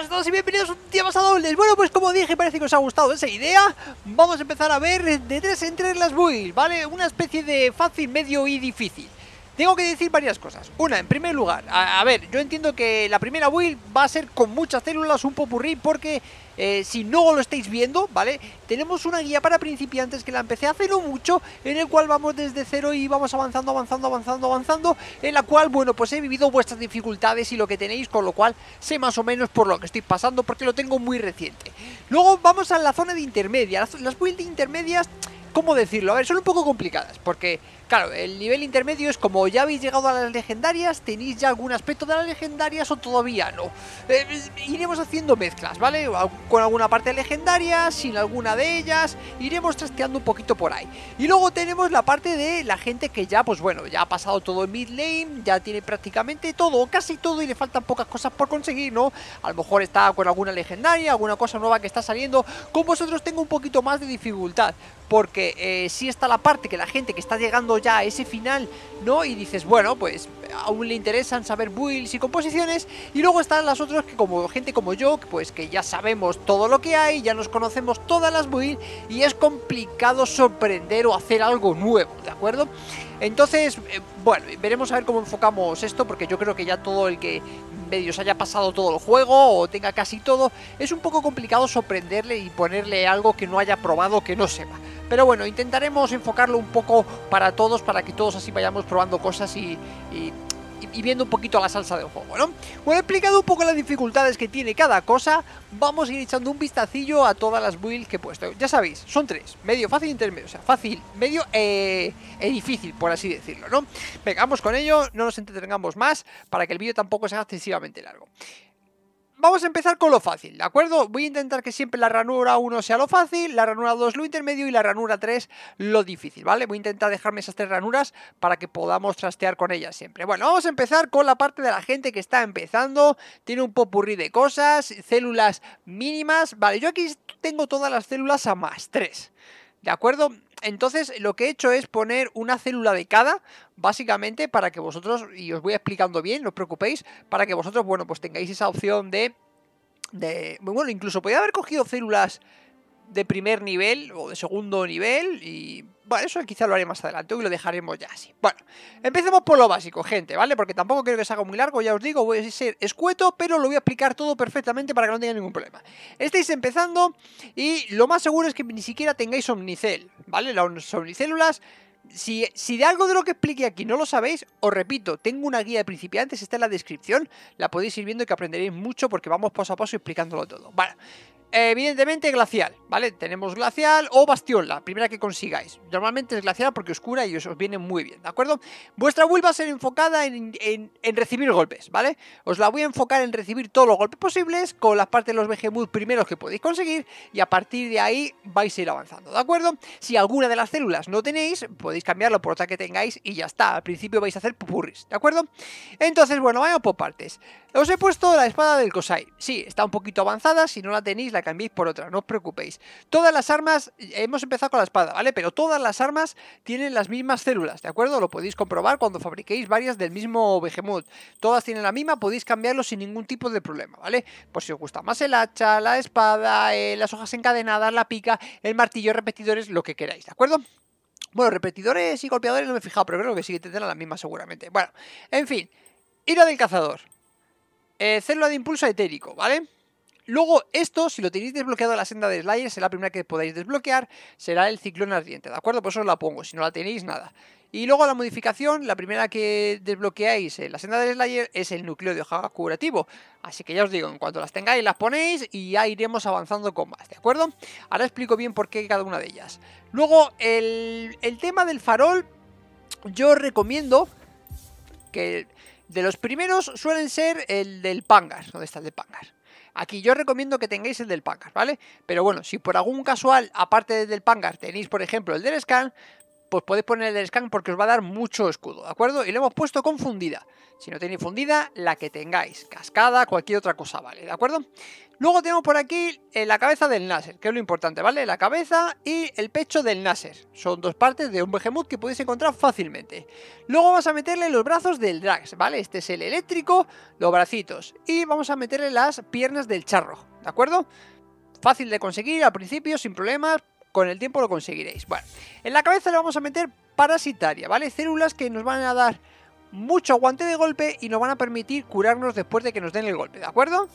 ¡Hola a todos y bienvenidos un día más a dobles Bueno, pues como dije, parece que os ha gustado esa idea Vamos a empezar a ver de tres entre las builds, ¿vale? Una especie de fácil, medio y difícil Tengo que decir varias cosas Una, en primer lugar, a, a ver, yo entiendo que la primera build va a ser con muchas células, un popurrí Porque eh, si no lo estáis viendo, ¿vale? Tenemos una guía para principiantes que la empecé hace no mucho, en el cual vamos desde cero y vamos avanzando, avanzando, avanzando, avanzando, en la cual, bueno, pues he vivido vuestras dificultades y lo que tenéis, con lo cual sé más o menos por lo que estoy pasando, porque lo tengo muy reciente. Luego vamos a la zona de intermedia, las, build de intermedias... ¿Cómo decirlo? A ver, son un poco complicadas, porque, claro, el nivel intermedio es como ya habéis llegado a las legendarias, tenéis ya algún aspecto de las legendarias o todavía no. Eh, iremos haciendo mezclas, ¿vale? Con alguna parte legendaria, sin alguna de ellas, iremos trasteando un poquito por ahí. Y luego tenemos la parte de la gente que ya, pues bueno, ya ha pasado todo en mid lane, ya tiene prácticamente todo, casi todo, y le faltan pocas cosas por conseguir, ¿no? A lo mejor está con alguna legendaria, alguna cosa nueva que está saliendo. Con vosotros tengo un poquito más de dificultad porque eh, sí está la parte que la gente que está llegando ya a ese final, ¿no? Y dices, bueno, pues aún le interesan saber builds y composiciones, y luego están las otras que como gente como yo, pues que ya sabemos todo lo que hay, ya nos conocemos todas las builds, y es complicado sorprender o hacer algo nuevo, ¿de acuerdo? Entonces, eh, bueno, veremos a ver cómo enfocamos esto, porque yo creo que ya todo el que medios haya pasado todo el juego o tenga casi todo, es un poco complicado sorprenderle y ponerle algo que no haya probado que no sepa. Pero bueno, intentaremos enfocarlo un poco para todos, para que todos así vayamos probando cosas y, viendo un poquito la salsa del juego, ¿no? Bueno, he explicado un poco las dificultades que tiene cada cosa, vamos a ir echando un vistacillo a todas las builds que he puesto. Ya sabéis, son tres, medio fácil y intermedio, o sea, fácil, medio e difícil, por así decirlo, ¿no? Venga, vamos con ello, no nos entretengamos más, para que el vídeo tampoco sea excesivamente largo vamos a empezar con lo fácil, ¿de acuerdo? Voy a intentar que siempre la ranura 1 sea lo fácil, la ranura 2 lo intermedio y la ranura 3 lo difícil, ¿vale? Voy a intentar dejarme esas tres ranuras para que podamos trastear con ellas siempre. Bueno, vamos a empezar con la parte de la gente que está empezando, tiene un popurrí de cosas, células mínimas, vale, yo aquí tengo todas las células a más 3. ¿De acuerdo? Entonces lo que he hecho es poner una célula de cada, básicamente para que vosotros, y os voy explicando bien, no os preocupéis, para que vosotros, bueno, pues tengáis esa opción de... de bueno, incluso podía haber cogido células de primer nivel o de segundo nivel y bueno, eso quizá lo haré más adelante y lo dejaremos ya así. Bueno, empecemos por lo básico, gente, ¿vale? Porque tampoco quiero que se haga muy largo, ya os digo, voy a ser escueto, pero lo voy a explicar todo perfectamente para que no tenga ningún problema. Estáis empezando y lo más seguro es que ni siquiera tengáis omnicel, ¿vale? Las omnicélulas... Si, si, de algo de lo que expliqué aquí no lo sabéis, os repito, tengo una guía de principiantes, está en la descripción, la podéis ir viendo y que aprenderéis mucho porque vamos paso a paso explicándolo todo. Vale, evidentemente glacial, ¿vale? Tenemos glacial o bastión, la primera que consigáis. Normalmente es glacial porque oscura y os, viene muy bien, ¿de acuerdo? Vuestra build va a ser enfocada en, recibir golpes, ¿vale? Os la voy a enfocar en recibir todos los golpes posibles con las partes de los Behemoth primeros que podéis conseguir y a partir de ahí vais a ir avanzando, ¿de acuerdo? Si alguna de las células no tenéis, podéis cambiarlo por otra que tengáis y ya está. Al principio vais a hacer pupurris, ¿de acuerdo? Entonces, bueno, vayan por partes. Os he puesto la espada del Kosai. Sí, está un poquito avanzada, si no la tenéis la cambiéis por otra, no os preocupéis. Todas las armas, hemos empezado con la espada, ¿vale? Pero todas las armas tienen las mismas células, ¿de acuerdo? Lo podéis comprobar cuando fabriquéis varias del mismo Behemoth. Todas tienen la misma, podéis cambiarlo sin ningún tipo de problema, ¿vale? Por si os gusta más el hacha, la espada, eh, las hojas encadenadas, la pica, el martillo, repetidores, lo que queráis, ¿de acuerdo? Bueno, repetidores y golpeadores no me he fijado, pero creo que sí que tendrán las mismas seguramente. Bueno, en fin, ira del cazador. Eh, célula de impulso etérico, ¿vale? Luego, esto, si lo tenéis desbloqueado la senda de Slayer, será la primera que podáis desbloquear, será el ciclón ardiente, ¿de acuerdo? Por eso os la pongo, si no la tenéis, nada. Y luego la modificación, la primera que desbloqueáis en la senda del Slayer es el núcleo de hoja curativo. Así que ya os digo, en cuanto las tengáis las ponéis y ya iremos avanzando con más, ¿de acuerdo? Ahora explico bien por qué cada una de ellas. Luego, el, el tema del farol, yo recomiendo que de los primeros suelen ser el del Pangar. ¿Dónde está el del Pangar? Aquí yo recomiendo que tengáis el del Pangar, ¿vale? Pero bueno, si por algún casual, aparte del Pangar, tenéis por ejemplo el del Scan, pues podéis poner el scan porque os va a dar mucho escudo, ¿de acuerdo? Y lo hemos puesto con fundida. Si no tenéis fundida, la que tengáis, cascada, cualquier otra cosa, ¿vale? ¿De acuerdo? Luego tenemos por aquí eh, la cabeza del Nasser, que es lo importante, ¿vale? La cabeza y el pecho del Nasser. Son dos partes de un Behemoth que podéis encontrar fácilmente. Luego vas a meterle los brazos del Drax, ¿vale? Este es el eléctrico, los bracitos. Y vamos a meterle las piernas del charro, ¿de acuerdo? Fácil de conseguir al principio, sin problemas, con el tiempo lo conseguiréis. Bueno, en la cabeza le vamos a meter parasitaria, ¿vale? Células que nos van a dar mucho aguante de golpe y nos van a permitir curarnos después de que nos den el golpe, ¿de acuerdo?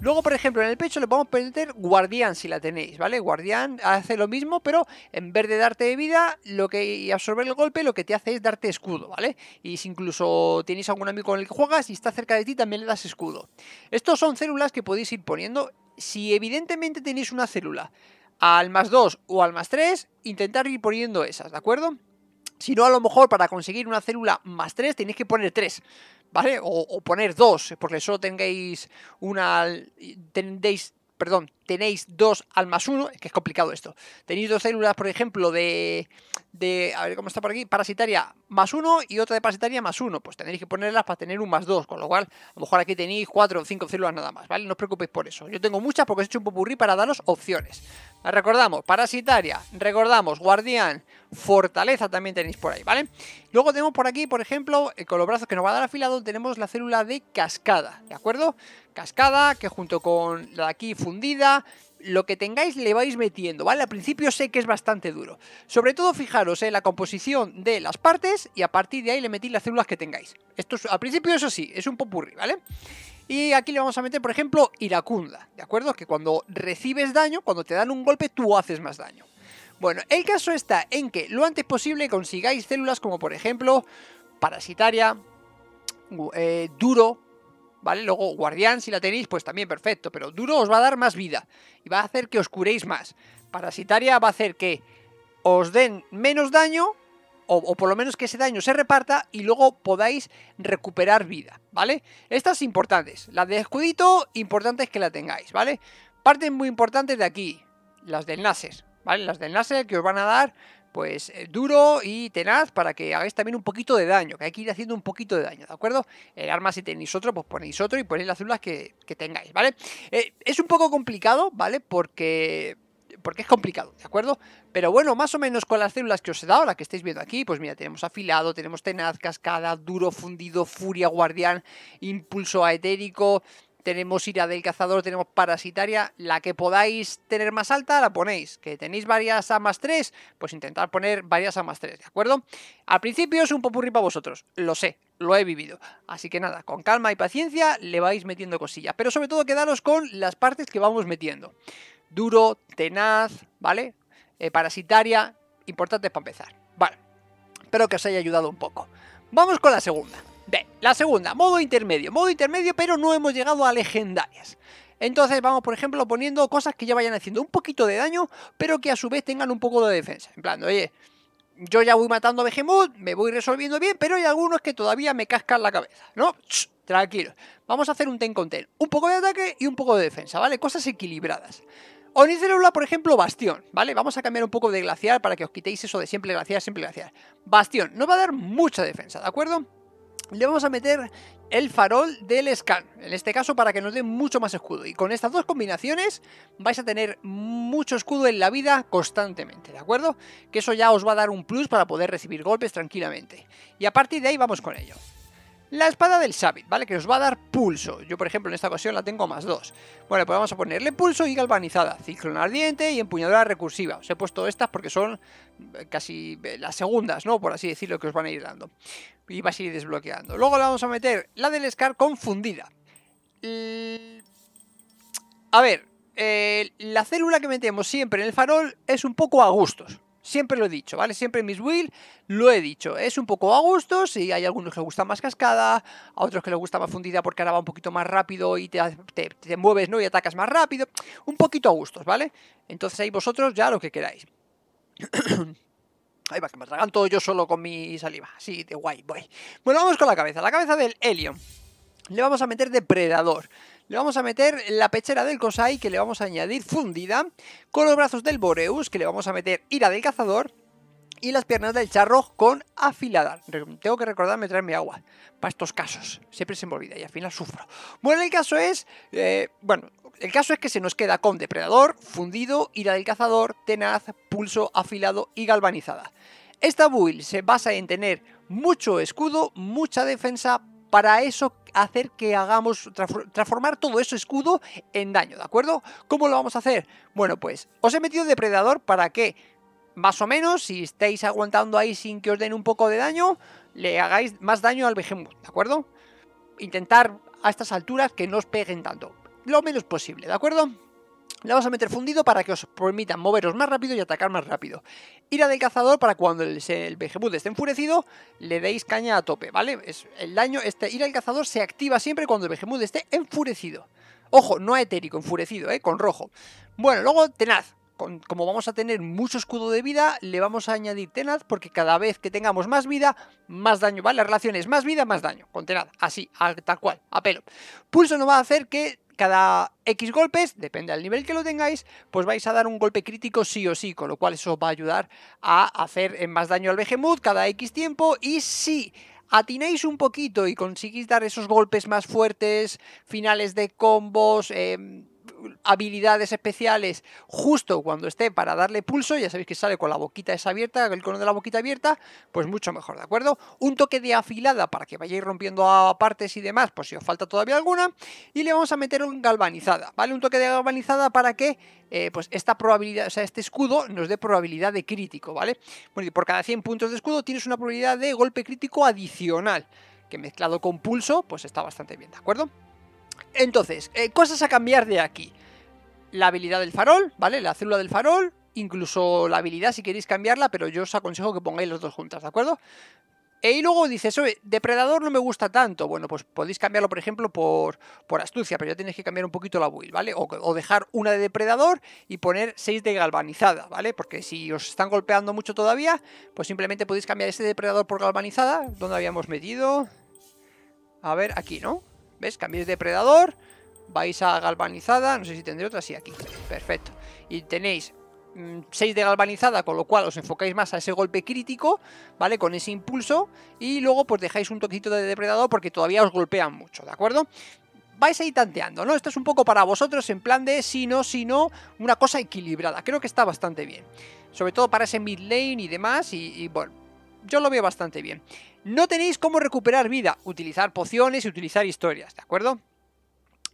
Luego, por ejemplo, en el pecho le podemos meter guardián si la tenéis, ¿vale? Guardián hace lo mismo, pero en vez de darte vida lo que, y absorber el golpe, lo que te hace es darte escudo, ¿vale? Y si incluso tenéis algún amigo con el que juegas y está cerca de ti, también le das escudo. Estos son células que podéis ir poniendo. Si evidentemente tenéis una célula al más 2 o al más 3, intentar ir poniendo esas, ¿de acuerdo? Si no, a lo mejor para conseguir una célula más 3 tenéis que poner 3, ¿vale? O, poner 2, porque solo tengáis una... tendéis perdón, tenéis dos al más uno, que es complicado esto. Tenéis dos células, por ejemplo, de, de, a ver cómo está por aquí, parasitaria más uno y otra de parasitaria más uno. Pues tendréis que ponerlas para tener un más dos, con lo cual, a lo mejor aquí tenéis cuatro o cinco células nada más, ¿vale? No os preocupéis por eso. Yo tengo muchas porque os he hecho un popurrí para daros opciones. Recordamos, parasitaria, recordamos, guardián, fortaleza también tenéis por ahí, ¿vale? Luego tenemos por aquí, por ejemplo, eh, con los brazos que nos va a dar afilado, tenemos la célula de cascada, ¿de acuerdo? Cascada, que junto con la de aquí fundida, lo que tengáis le vais metiendo, ¿vale? Al principio sé que es bastante duro. Sobre todo fijaros en eh, la composición de las partes y a partir de ahí le metís las células que tengáis. Esto al principio eso sí, es un popurri, ¿vale? Y aquí le vamos a meter, por ejemplo, iracunda, ¿de acuerdo? Que cuando recibes daño, cuando te dan un golpe, tú haces más daño. Bueno, el caso está en que lo antes posible consigáis células como por ejemplo parasitaria, eh, duro, ¿vale? Luego guardián, si la tenéis, pues también perfecto, pero duro os va a dar más vida y va a hacer que os curéis más. Parasitaria va a hacer que os den menos daño o, por lo menos que ese daño se reparta y luego podáis recuperar vida, ¿vale? Estas importantes. Las de escudito, es que la tengáis, ¿vale? Partes muy importantes de aquí, las de enlaces ¿vale? Las de enlace que os van a dar pues eh, duro y tenaz para que hagáis también un poquito de daño, que hay que ir haciendo un poquito de daño, ¿de acuerdo? El arma si tenéis otro, pues ponéis otro y ponéis las células que, tengáis, ¿vale? Eh, es un poco complicado, ¿vale? Porque... Porque es complicado, ¿de acuerdo? Pero bueno, más o menos con las células que os he dado, las que estáis viendo aquí, pues mira, tenemos afilado, tenemos tenaz, cascada, duro, fundido, furia, guardián, impulso aetérico, tenemos ira del cazador, tenemos parasitaria, la que podáis tener más alta la ponéis, que tenéis varias a más 3, pues intentar poner varias a más 3, ¿de acuerdo? Al principio es un popurrí para vosotros, lo sé, lo he vivido. Así que nada, con calma y paciencia le vais metiendo cosillas, pero sobre todo quedaros con las partes que vamos metiendo. Duro, tenaz, ¿vale? Eh, parasitaria, importantes para empezar. Vale, espero que os haya ayudado un poco. Vamos con la segunda la segunda, modo intermedio. Modo intermedio, pero no hemos llegado a legendarias. Entonces vamos, por ejemplo, poniendo cosas que ya vayan haciendo un poquito de daño, pero que a su vez tengan un poco de defensa. En plan, oye, yo ya voy matando a Behemoth, me voy resolviendo bien, pero hay algunos que todavía me cascan la cabeza, ¿no? tranquilo. Vamos a hacer un ten con ten. Un poco de ataque y un poco de defensa, ¿vale? Cosas equilibradas. Onicélula, por ejemplo, bastión, ¿vale? Vamos a cambiar un poco de glaciar para que os quitéis eso de siempre glaciar, siempre glaciar. Bastión, no va a dar mucha defensa, ¿de acuerdo? le vamos a meter el farol del scan, en este caso para que nos dé mucho más escudo. Y con estas dos combinaciones vais a tener mucho escudo en la vida constantemente, ¿de acuerdo? Que eso ya os va a dar un plus para poder recibir golpes tranquilamente. Y a partir de ahí vamos con ello. La espada del Sabit, ¿vale? Que os va a dar pulso. Yo, por ejemplo, en esta ocasión la tengo más dos Bueno, pues vamos a ponerle pulso y galvanizada. Ciclón ardiente y empuñadura recursiva. Os he puesto estas porque son eh, casi eh, las segundas, ¿no? Por así decirlo, que os van a ir dando y va a seguir desbloqueando. Luego le vamos a meter la del Scar confundida. A ver, eh, la célula que metemos siempre en el farol es un poco a gustos. Siempre lo he dicho, ¿vale? Siempre en mis will lo he dicho. Es un poco a gustos y hay algunos que les gusta más cascada, a otros que les gusta más fundida porque ahora va un poquito más rápido y te, te mueves, ¿no? Y atacas más rápido. Un poquito a gustos, ¿vale? Entonces ahí vosotros ya lo que queráis. Ahí va, que me todo yo solo con mi saliva. Sí, de guay, guay. Bueno, vamos con la cabeza. La cabeza del Helion. Le vamos a meter depredador. Le vamos a meter la pechera del Kosai, que le vamos a añadir fundida. Con los brazos del Boreus, que le vamos a meter ira del cazador y las piernas del charro con afilada. Tengo que recordarme traerme agua para estos casos. Siempre se me olvida y al final sufro. Bueno, el caso es. Eh, bueno, el caso es que se nos queda con depredador, fundido, ira del cazador, tenaz, pulso afilado y galvanizada. Esta build se basa en tener mucho escudo, mucha defensa, para eso hacer que hagamos, transformar todo eso escudo en daño, ¿de acuerdo? ¿Cómo lo vamos a hacer? Bueno, pues os he metido depredador para que más o menos, si estáis aguantando ahí sin que os den un poco de daño, le hagáis más daño al Behemoth, ¿de acuerdo? Intentar a estas alturas que no os peguen tanto, lo menos posible, ¿de acuerdo? Le vamos a meter fundido para que os permitan moveros más rápido y atacar más rápido. Ira del cazador para cuando el, Behemoth esté enfurecido, le deis caña a tope, ¿vale? Es, el daño, este ira del cazador se activa siempre cuando el Behemoth esté enfurecido. Ojo, no etérico, enfurecido, ¿eh? Con rojo. Bueno, luego tenaz como vamos a tener mucho escudo de vida, le vamos a añadir tenaz, porque cada vez que tengamos más vida, más daño, ¿vale? La relación es más vida, más daño, con tenaz, así, tal cual, a pelo. Pulso nos va a hacer que cada X golpes, depende del nivel que lo tengáis, pues vais a dar un golpe crítico sí o sí, con lo cual eso va a ayudar a hacer más daño al Behemoth cada X tiempo, y si atináis un poquito y conseguís dar esos golpes más fuertes, finales de combos... Em, habilidades especiales justo cuando esté para darle pulso, ya sabéis que sale con la boquita esa abierta, el cono de la boquita abierta, pues mucho mejor, ¿de acuerdo? Un toque de afilada para que vayáis rompiendo a partes y demás, pues si os falta todavía alguna, y le vamos a meter un galvanizada, ¿vale? Un toque de galvanizada para que eh, pues esta probabilidad, o sea, este escudo nos dé probabilidad de crítico, ¿vale? Bueno, y por cada 100 puntos de escudo tienes una probabilidad de golpe crítico adicional, que mezclado con pulso, pues está bastante bien, ¿de acuerdo? Entonces, eh, cosas a cambiar de aquí. La habilidad del farol, ¿vale? La célula del farol, incluso la habilidad si queréis cambiarla, pero yo os aconsejo que pongáis las dos juntas, ¿de acuerdo? y e luego dices, oye, depredador no me gusta tanto. Bueno, pues podéis cambiarlo, por ejemplo, por, astucia, pero ya tenéis que cambiar un poquito la build, ¿vale? O, dejar una de depredador y poner seis de galvanizada, ¿vale? Porque si os están golpeando mucho todavía, pues simplemente podéis cambiar ese depredador por galvanizada, donde habíamos metido... A ver, aquí, ¿no? ¿Ves? Cambiéis depredador. Vais a galvanizada. No sé si tendré otra. Sí, aquí. Perfecto. Y tenéis 6 mm, de galvanizada, con lo cual os enfocáis más a ese golpe crítico, ¿vale? Con ese impulso y luego pues dejáis un toquito de depredador porque todavía os golpean mucho, ¿de acuerdo? Vais ahí tanteando, ¿no? Esto es un poco para vosotros en plan de si no, si no, una cosa equilibrada. Creo que está bastante bien. Sobre todo para ese mid lane y demás y, y bueno, yo lo veo bastante bien. No tenéis cómo recuperar vida, utilizar pociones y utilizar historias, ¿de acuerdo?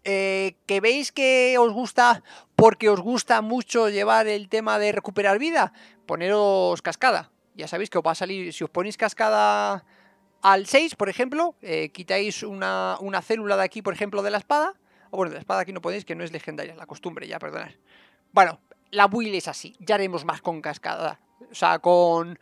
Eh, que veis que os gusta porque os gusta mucho llevar el tema de recuperar vida, poneros cascada. Ya sabéis que os va a salir, si os ponéis cascada al 6, por ejemplo, eh, quitáis una, célula de aquí, por ejemplo, de la espada. O oh, bueno, de la espada aquí no podéis, que no es legendaria, la costumbre, ya, perdonad. Bueno, la build es así, ya haremos más con cascada o sea, con,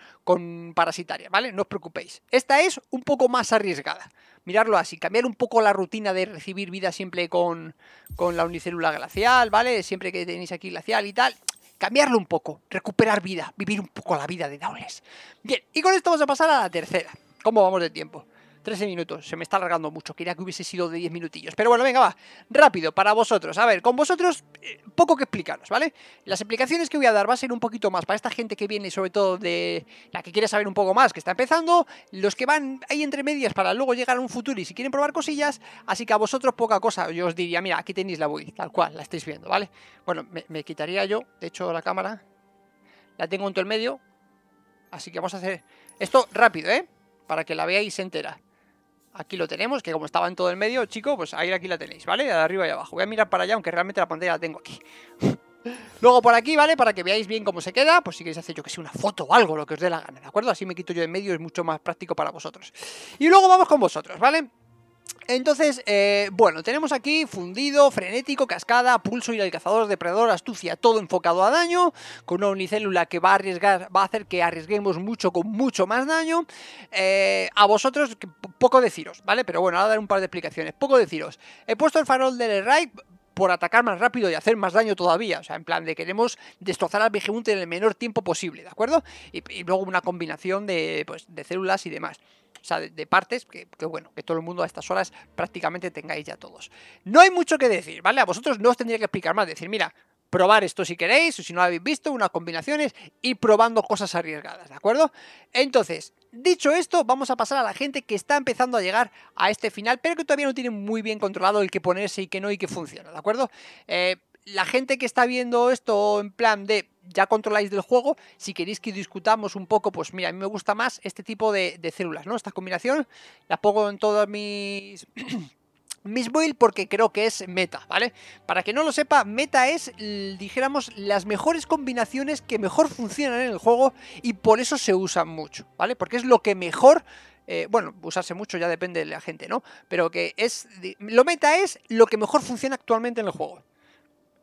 parasitaria, ¿vale? No os preocupéis. Esta es un poco más arriesgada. Mirarlo así, cambiar un poco la rutina de recibir vida siempre con, con la unicélula glacial, ¿vale? Siempre que tenéis aquí glacial y tal, cambiarlo un poco, recuperar vida, vivir un poco la vida de Daules Bien, y con esto vamos a pasar a la tercera. ¿Cómo vamos de tiempo? 13 minutos, se me está alargando mucho, quería que hubiese sido de 10 minutillos. Pero bueno, venga, va, rápido, para vosotros. A ver, con vosotros, eh, poco que explicaros, ¿vale? Las explicaciones que voy a dar va a ser un poquito más para esta gente que viene, sobre todo de la que quiere saber un poco más, que está empezando, los que van ahí entre medias para luego llegar a un futuro y si quieren probar cosillas, así que a vosotros poca cosa, yo os diría, mira, aquí tenéis la Wii, tal cual, la estáis viendo, ¿vale? Bueno, me, me quitaría yo, de hecho, la cámara, la tengo en todo el medio, así que vamos a hacer esto rápido, ¿eh? Para que la veáis entera. Aquí lo tenemos, que como estaba en todo el medio, chicos, pues ahí aquí la tenéis, ¿vale? De arriba y abajo. Voy a mirar para allá, aunque realmente la pantalla la tengo aquí. Luego por aquí, ¿vale? Para que veáis bien cómo se queda, pues si queréis hacer yo que sé, una foto o algo, lo que os dé la gana, ¿de acuerdo? Así me quito yo de medio, es mucho más práctico para vosotros. Y luego vamos con vosotros, ¿vale? Entonces, eh, bueno, tenemos aquí fundido, frenético, cascada, pulso y el cazador, depredador, astucia, todo enfocado a daño, con una unicélula que va a arriesgar, va a hacer que arriesguemos mucho con mucho más daño. Eh, a vosotros, poco deciros, ¿vale? Pero bueno, ahora dar un par de explicaciones. Poco deciros. He puesto el farol del Raik por atacar más rápido y hacer más daño todavía. O sea, en plan de queremos destrozar al Vegemonte en el menor tiempo posible, ¿de acuerdo? Y, luego una combinación de, pues, de, células y demás. O sea, de, partes que, que, bueno, que todo el mundo a estas horas prácticamente tengáis ya todos. No hay mucho que decir, ¿vale? A vosotros no os tendría que explicar más. Decir, mira, probar esto si queréis, o si no habéis visto, unas combinaciones y probando cosas arriesgadas, ¿de acuerdo? Entonces, dicho esto, vamos a pasar a la gente que está empezando a llegar a este final, pero que todavía no tiene muy bien controlado el que ponerse y que no y que funciona, ¿de acuerdo? Eh, la gente que está viendo esto en plan de ya controláis del juego, si queréis que discutamos un poco, pues mira, a mí me gusta más este tipo de, de células, ¿no? Esta combinación la pongo en todas mis... Build porque creo que es meta, ¿vale? Para que no lo sepa, meta es, dijéramos, las mejores combinaciones que mejor funcionan en el juego y por eso se usan mucho, ¿vale? Porque es lo que mejor eh, bueno, usarse mucho ya depende de la gente, ¿no? Pero que es, lo meta es lo que mejor funciona actualmente en el juego.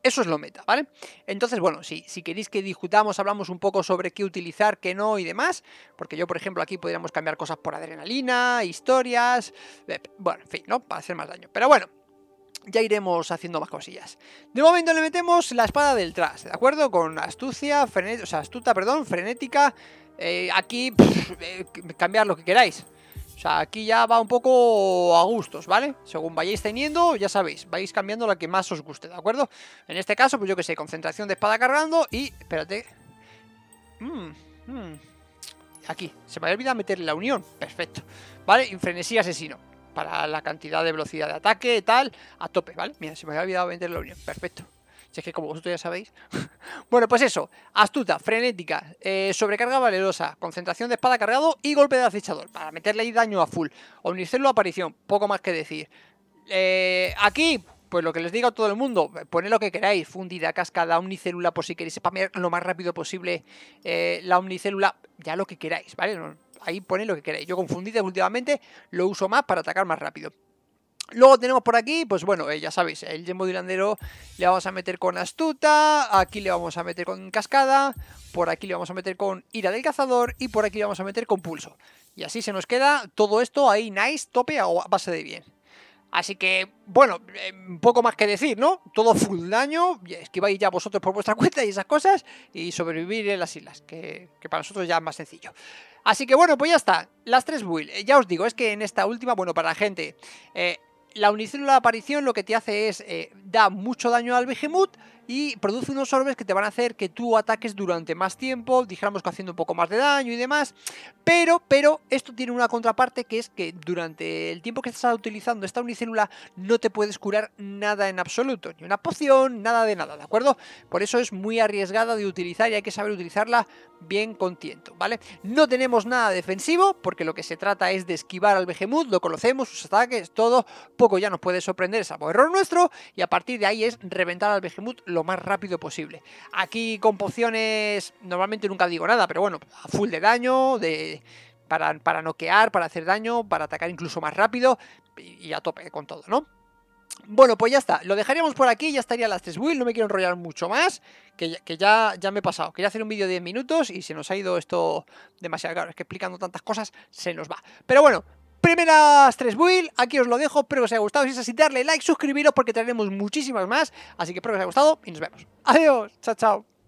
Eso es lo meta, ¿vale? Entonces, bueno, si, si queréis que discutamos, hablamos un poco sobre qué utilizar, qué no y demás, porque yo, por ejemplo, aquí podríamos cambiar cosas por adrenalina, historias, eh, bueno, en fin, ¿no? Para hacer más daño. Pero bueno, ya iremos haciendo más cosillas. De momento le metemos la espada del tras, ¿de acuerdo? Con astucia, o sea, astuta, perdón, frenética. Eh, aquí, eh, cambiar lo que queráis. O sea, aquí ya va un poco a gustos, ¿vale? Según vayáis teniendo, ya sabéis, vais cambiando la que más os guste, ¿de acuerdo? En este caso, pues yo que sé, concentración de espada cargando y... Espérate. Mm, mm. Aquí, se me había olvidado meter la unión, perfecto. ¿Vale? Infrenesí asesino. Para la cantidad de velocidad de ataque, tal, a tope, ¿vale? Mira, se me había olvidado meter la unión, perfecto. Si es que como vosotros ya sabéis. bueno, pues eso. Astuta, frenética, eh, sobrecarga valerosa, concentración de espada cargado y golpe de acechador. Para meterle ahí daño a full. Omnicelo aparición, poco más que decir. Eh, aquí, pues lo que les digo a todo el mundo, eh, poned lo que queráis, fundida, cascada, omnicélula, por si queréis spamear lo más rápido posible la omnicélula, ya lo que queráis, ¿vale? Ahí poned lo que queráis. Yo con fundidas últimamente lo uso más para atacar más rápido. Luego tenemos por aquí, pues bueno, eh, ya sabéis, el de Dilandero le vamos a meter con Astuta, aquí le vamos a meter con Cascada, por aquí le vamos a meter con Ira del Cazador y por aquí le vamos a meter con Pulso. Y así se nos queda todo esto ahí nice, tope a base de bien. Así que, bueno, eh, poco más que decir, ¿no? Todo full daño, esquiváis ya vosotros por vuestra cuenta y esas cosas, y sobrevivir en las islas, que, para nosotros ya es más sencillo. Así que bueno, pues ya está, las tres will eh, ya os digo, es que en esta última, bueno, para la gente, la unicélula de aparición lo que te hace es, eh, da mucho daño al Behemoth, y produce unos orbes que te van a hacer que tú ataques durante más tiempo, dijéramos que haciendo un poco más de daño y demás, pero, pero esto tiene una contraparte que es que durante el tiempo que estás utilizando esta unicélula no te puedes curar nada en absoluto, ni una poción, nada de nada, ¿de acuerdo? Por eso es muy arriesgada de utilizar y hay que saber utilizarla bien con tiento, ¿vale? No tenemos nada defensivo, porque lo que se trata es de esquivar al Behemoth, lo conocemos, sus ataques, todo, poco ya nos puede sorprender, algo error nuestro, y a partir de ahí es reventar al Behemoth más rápido posible. Aquí con pociones normalmente nunca digo nada, pero bueno, a full de daño, de, para, noquear, para hacer daño, para atacar incluso más rápido y, a tope con todo, ¿no? Bueno, pues ya está, lo dejaríamos por aquí, ya estaría las tres builds, no me quiero enrollar mucho más, que, ya, ya, ya me he pasado. Quería hacer un vídeo de 10 minutos y se nos ha ido esto demasiado, claro, es que explicando tantas cosas se nos va. Pero bueno, primeras tres build, aquí os lo dejo, espero que os haya gustado, si es así darle like, suscribiros porque traeremos muchísimas más, así que espero que os haya gustado y nos vemos. Adiós, chao, chao.